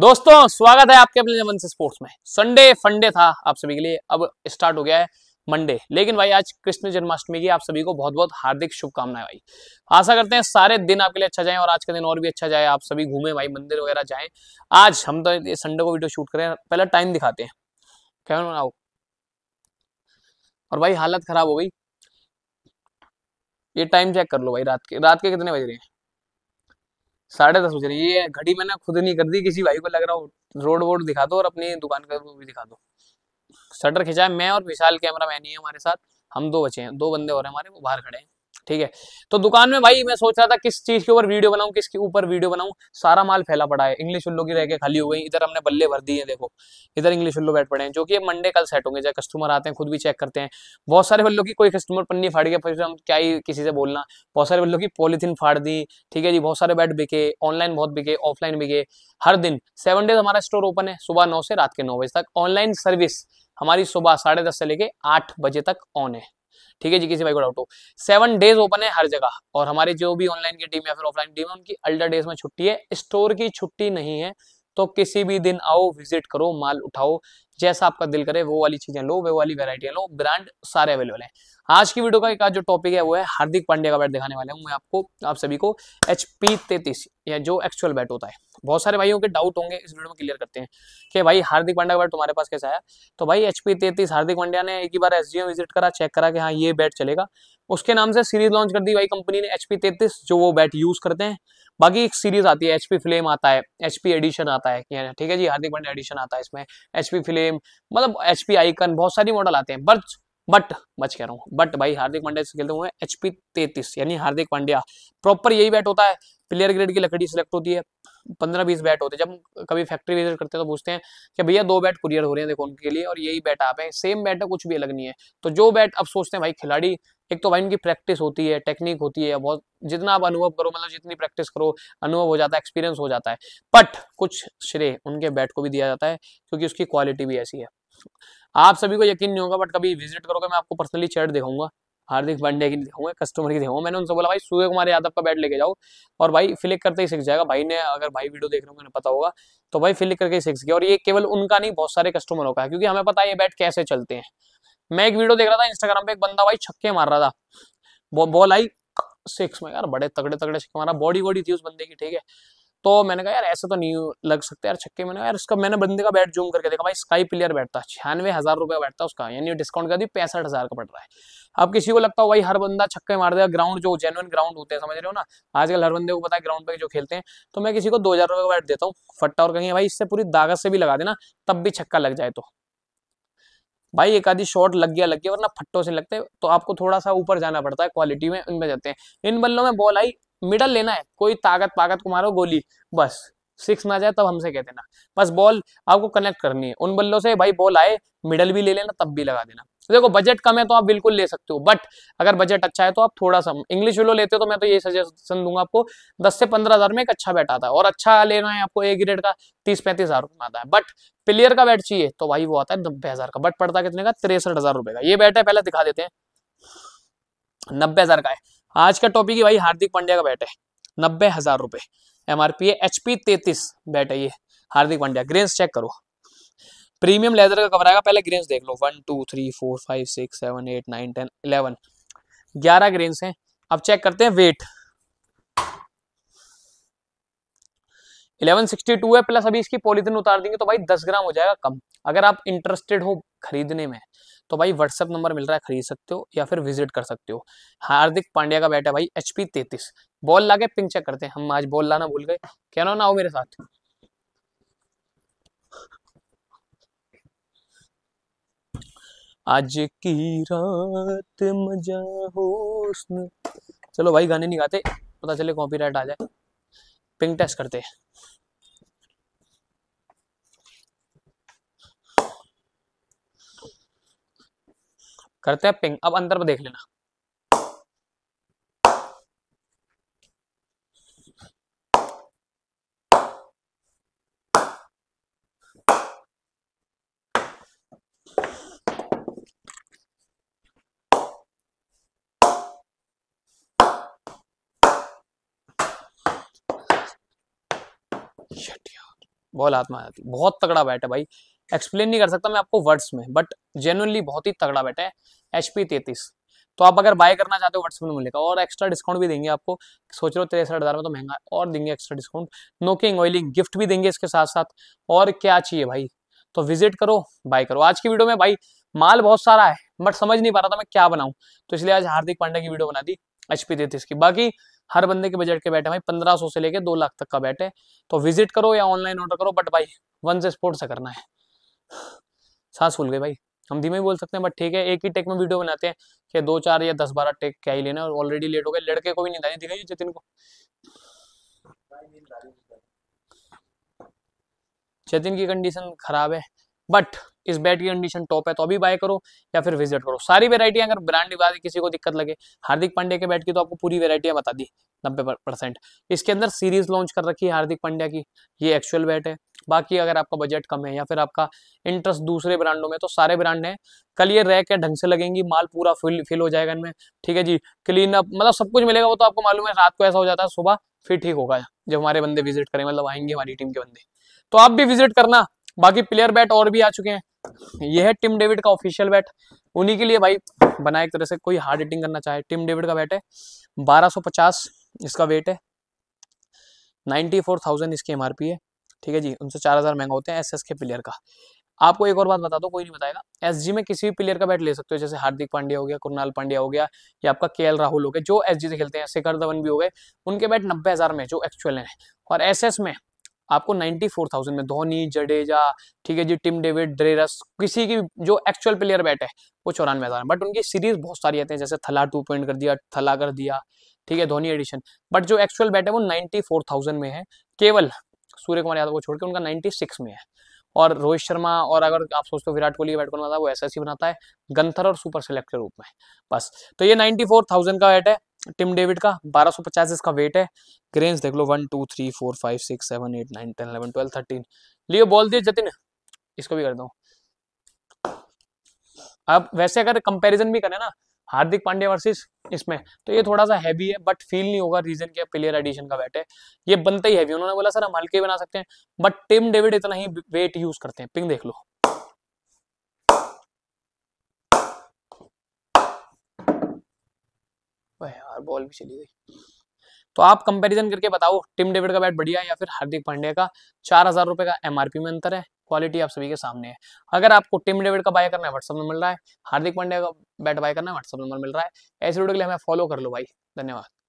दोस्तों स्वागत है आपके अपने जमन से स्पोर्ट्स में संडे फंडे था आप सभी के लिए अब स्टार्ट हो गया है मंडे लेकिन भाई आज कृष्ण जन्माष्टमी की आप सभी को बहुत बहुत हार्दिक शुभकामनाएं भाई आशा करते हैं सारे दिन आपके लिए अच्छा जाए और आज का दिन और भी अच्छा जाए आप सभी घूमे भाई मंदिर वगैरह जाए आज हम तो संडे को वीडियो शूट करें पहला टाइम दिखाते हैं में आओ और भाई हालत खराब हो गई ये टाइम चेक कर लो भाई रात के रात के कितने बज रहे हैं साढ़े दस बज रही है ये घड़ी मैंने खुद नहीं कर दी किसी भाई को लग रहा हो रोड वोड दिखा दो और अपनी दुकान का भी दिखा दो शटर खिंचा है मैं और विशाल कैमरा मैन ही है हमारे साथ हम दो बचे हैं दो बंदे और हमारे वो बाहर खड़े हैं ठीक है तो दुकान में भाई मैं सोच रहा था किस चीज के ऊपर वीडियो बनाऊं किसके ऊपर वीडियो बनाऊं सारा माल फैला पड़ा है इंग्लिश उल्लू की रह के खाली हो गई इधर हमने बल्ले भर दिए देखो इधर इंग्लिश उल्लू बैठ पड़े हैं जो कि मंडे कल सेट होंगे जब कस्टमर आते हैं खुद भी चेक करते हैं बहुत सारे बल्लों की कोई कस्टमर पन्नी फाड़ गया फिर हम क्या ही किसी से बोलना बहुत सारे बल्लों की पॉलीथिन फाड़ दी ठीक है जी बहुत सारे बैट बिके ऑनलाइन बहुत बिके ऑफलाइन बिके हर दिन सेवन डेज हमारा स्टोर ओपन है सुबह नौ से रात के नौ बजे तक ऑनलाइन सर्विस हमारी सुबह साढ़े दस से लेके आठ बजे तक ऑन है ठीक है जी किसी भाई को डाउट हो सेवन डेज ओपन है हर जगह और हमारी जो भी ऑनलाइन की टीम या फिर ऑफलाइन टीम है उनकी अल्टर डेज में छुट्टी है स्टोर की छुट्टी नहीं है तो किसी भी दिन आओ विजिट करो माल उठाओ जैसा आपका दिल करे वो वाली चीजें लो वो वाली वेरायटियां लो ब्रांड सारे अवेलेबल है आज की वीडियो का एक आज जो टॉपिक है वो है हार्दिक पांड्या का बैट दिखाने वाला हूँ मैं आपको आप सभी को एच पी तैतीस या जो एक्चुअल बैट होता है बहुत सारे भाइयों के डाउट होंगे इस वीडियो में क्लियर करते हैं कि भाई हार्दिक पांड्या का बैट तुम्हारे पास कैसा आया तो भाई एच पी तैतीस हार्दिक पांड्या ने एक ही बार एस विजिट करा चेक करा कि हाँ ये बैट चलेगा उसके नाम से सीरीज लॉन्च कर दी भाई कंपनी ने एच पी तैतीस जो वो बैट यूज करते हैं बाकी एक सीरीज आती है एचपी फ्लेम आता है एचपी एडिशन आता है ठीक है जी हार्दिक पांड्या एडिशन आता है इसमें एचपी फ्लेम मतलब एचपी आइकन बहुत सारी मॉडल आते हैं बट बट बच कह रहा हूँ बट भाई हार्दिक पांड्या से खेलते हुए एचपी तेतीस यानी हार्दिक पांड्या प्रॉपर यही बैट होता है प्लेयर ग्रेड की लकड़ी सेलेक्ट होती है पंद्रह बीस बैट होते हैं जब कभी फैक्ट्री विजिट करते हैं तो पूछते हैं कि भैया दो बैट कुरियर हो रहे हैं देखो उनके लिए और यही बैट आप है सेम बैट है कुछ भी अलग नहीं है तो जो बैट आप सोचते हैं भाई खिलाड़ी एक तो भाई उनकी प्रैक्टिस होती है टेक्निक होती है बहुत जितना आप अनुभव करो मतलब जितनी प्रैक्टिस करो अनुभव हो जाता है एक्सपीरियंस हो जाता है बट कुछ श्रेय उनके बैट को भी दिया जाता है क्योंकि उसकी क्वालिटी भी ऐसी है आप सभी को यकीन नहीं होगा बट कभी विजिट करोगे मैं आपको पर्सनली चैट दिखाऊंगा हार्दिक पांडे की देखूंगा कस्टमर की देखूंगा मैंने उनसे बोला भाई सूर्य कुमार यादव का बैट लेके जाओ और भाई फ्लिक करते ही सीख जाएगा भाई ने अगर भाई वीडियो देख रहे हो मैंने पता होगा तो भाई फ्लिक करके ही सीख गया और ये केवल उनका नहीं बहुत सारे कस्टमरों का है क्योंकि हमें पता है ये बैट कैसे चलते हैं मैं एक वीडियो देख रहा था इंस्टाग्राम पे एक बंदा भाई छक्के मार रहा था बॉल आई सिक्स में यार बड़े तगड़े तगड़े छक्के मारा बॉडी बॉडी थी उस बंदे की ठीक है तो मैंने कहा यार ऐसा तो नहीं लग सकता यार छक्के मैंने यार उसका मैंने बंदे का बैट जूम करके देखा भाई स्काई प्लेयर बैठता छियानवे हज़ार रुपये का बैठता उसका यानी डिस्काउंट कर दी पैंसठ हज़ार का पड़ रहा है अब किसी को लगता हो भाई हर बंदा छक्के मार देगा ग्राउंड जो जेनुअन ग्राउंड होते हैं समझ रहे हो ना आजकल हर बंदे को पता है ग्राउंड पे जो खेलते हैं तो मैं किसी को दो हज़ार रुपये का बैठ देता हूँ फट्टा और कहीं भाई इससे पूरी दागत से भी लगा देना तब भी छक्का लग जाए तो भाई एक आधी शॉट लग गया लग गया वरना फट्टों से लगते तो आपको थोड़ा सा ऊपर जाना पड़ता है क्वालिटी में उनमें जाते हैं इन बल्लों में बॉल आई मिडल लेना है कोई ताकत पाकत को मारो गोली बस सिक्स ना जाए तब हमसे कह देना बस बॉल आपको कनेक्ट करनी है उन बल्लों से भाई बॉल आए मिडल भी ले लेना तब भी लगा देना देखो बजट कम है तो आप बिल्कुल ले सकते हो बट अगर बजट अच्छा है तो आप थोड़ा सा इंग्लिश विलो लेते हो तो मैं तो यही सजेशन दूंगा आपको दस से पंद्रह हजार में एक अच्छा बैट आता है और अच्छा लेना है आपको ए ग्रेड का तीस पैंतीस हजार में आता है बट प्लेयर का बैट चाहिए तो भाई वो आता है नब्बे हजार का बट पड़ता कितने का तिरसठ हजार का ये बैट है पहले दिखा देते हैं नब्बे हजार का है आज का टॉपिक है भाई हार्दिक पांड्या का बैट है नब्बे हजार रुपए एम आर पी है एच पी तैतीस बैट है ये हार्दिक पांड्या ग्रेन्स चेक करो प्रीमियम लेदर का कवर आएगा पहले ग्रेन्स देख लो one two three four five six seven eight nine ten eleven ग्यारह ग्रेन्स हैं अब चेक करते हैं वेट इलेवन सिक्सटी टू है प्लस अभी इसकी पॉलिथिन उतार देंगे तो भाई दस ग्राम हो जाएगा कम अगर आप इंटरेस्टेड हो खरीदने में तो भाई व्हाट्सअप नंबर मिल रहा है खरीद सकते हो या फिर विजिट कर सकते हो हार्दिक पांड्या का बैठा भाई एचपी पी तैतीस बॉल ला के पिंग चेक करते हैं हम आज बॉल लाना भूल गए कहना ना आओ मेरे साथ आज की रात मजा हो चलो भाई गाने नहीं गाते पता चले कॉपीराइट आ जाए पिंक टेस्ट करते हैं करते हैं पिंग अब अंदर पर देख लेना बॉल आत्मा आती जाती बहुत तगड़ा बैट है भाई एक्सप्लेन नहीं कर सकता मैं आपको वर्ड्स में बट जेनुअनली बहुत ही तगड़ा बैठा है एच पी तैतीस तो आप अगर बाय करना चाहते हो व्हाट्सएप में मिलेगा और एक्स्ट्रा डिस्काउंट भी देंगे आपको सोच रहे हो तिरसठ हज़ार में तो महंगा और देंगे extra discount knocking oiling gift भी देंगे इसके साथ साथ और क्या चाहिए भाई तो विजिट करो बाय करो आज की वीडियो में भाई माल बहुत सारा है बट समझ नहीं पा रहा था मैं क्या बनाऊँ तो इसलिए आज हार्दिक पांडे की वीडियो बना दी एच पी तैतीस की बाकी हर बंदे के बजट के बैठे भाई पंद्रह सौ से लेके दो लाख तक का बैठे तो विजिट करो या ऑनलाइन ऑर्डर करो बट भाई वन से स्पोर्ट से करना है सांस फूल गए भाई हम धीमे ही बोल सकते हैं बट ठीक है एक ही टेक में वीडियो बनाते हैं कि दो चार या दस बारह टेक क्या ही लेना और ऑलरेडी लेट हो गए लड़के को भी नींद आई दिखाई जतिन को जतिन की कंडीशन खराब है बट इस बैट की कंडीशन टॉप है तो अभी बाय करो या फिर विजिट करो सारी वेरायटियाँ अगर ब्रांड के किसी को दिक्कत लगे हार्दिक पांड्या के बैट की तो आपको पूरी वेरायटियाँ बता दी नब्बे परसेंट इसके अंदर सीरीज लॉन्च कर रखी है हार्दिक पांड्या की ये एक्चुअल बैट है बाकी अगर आपका बजट कम है या फिर आपका इंटरेस्ट दूसरे ब्रांडों में तो सारे ब्रांड हैं कल ये रैक है ढंग से लगेंगी माल पूरा फिल फिल हो जाएगा इनमें ठीक है जी क्लीन अप मतलब सब कुछ मिलेगा वो तो आपको मालूम है रात को ऐसा हो जाता है सुबह फिर ठीक होगा जब हमारे बंदे विजिट करें मतलब आएंगे हमारी टीम के बंदे तो आप भी विजिट करना बाकी प्लेयर बैट और भी आ चुके हैं ये है टिम डेविड का ऑफिशियल बैट उन्हीं के लिए भाई बना एक तरह से कोई हार्ड हिटिंग करना चाहे टिम डेविड का बैट है 1250 इसका वेट है 94,000 इसकी एम है ठीक है जी उनसे 4,000 महंगा होते हैं एसएस के प्लेयर का आपको एक और बात बता दो कोई नहीं बताएगा एस में किसी भी प्लेयर का बैट ले सकते हो जैसे हार्दिक पांड्या हो गया कुरनाल पांड्या हो गया या आपका के राहुल हो गया जो एस से खेलते हैं शिखर धवन भी हो गए उनके बैट नब्बे में जो एक्चुअल है और एस में आपको 94,000 में धोनी जडेजा ठीक है जी टिम डेविड ड्रेरस किसी की जो एक्चुअल प्लेयर बैठे वो चौरानवे हज़ार बट उनकी सीरीज बहुत सारी आते हैं जैसे थला टू पॉइंट कर दिया थला कर दिया ठीक है धोनी एडिशन बट जो एक्चुअल बैट है वो नाइन्टी फोर थाउजेंड में है केवल सूर्य कुमार यादव को छोड़ के उनका नाइन्टी सिक्स में है और रोहित शर्मा और अगर आप सोचते हो विराट कोहली बैट कौन बनाता है वो एस बनाता है गंथर और सुपर सेलेक्ट के रूप में बस तो ये नाइन्टी फोर थाउजेंड का वेट है टिम डेविड का 1250 इसका वेट है ग्रेन्स देख लो one two three four five six seven eight nine ten eleven twelve thirteen लियो बॉल दिए जतिन इसको भी कर दो अब वैसे अगर कंपेरिजन भी करें ना हार्दिक पांड्या वर्सेस इसमें तो ये थोड़ा सा हैवी है बट फील नहीं होगा रीजन क्या प्लेयर एडिशन का बैट है ये बनता ही हैवी उन्होंने बोला सर हम हल्के बना सकते हैं बट टिम डेविड इतना ही वेट यूज करते हैं पिंग देख लो यार बॉल भी चली गई तो आप कंपैरिजन करके बताओ टिम डेविड का बैट बढ़िया है या फिर हार्दिक पांड्या का चार हजार रुपए का एमआरपी में अंतर है क्वालिटी आप सभी के सामने है अगर आपको टीम डेविड का बाय करना है व्हाट्सअप नंबर मिल रहा है हार्दिक पांड्या का बैट बाय करना है व्हाट्सअप नंबर मिल रहा है ऐसे वीडियो के लिए हमें फॉलो कर लो भाई धन्यवाद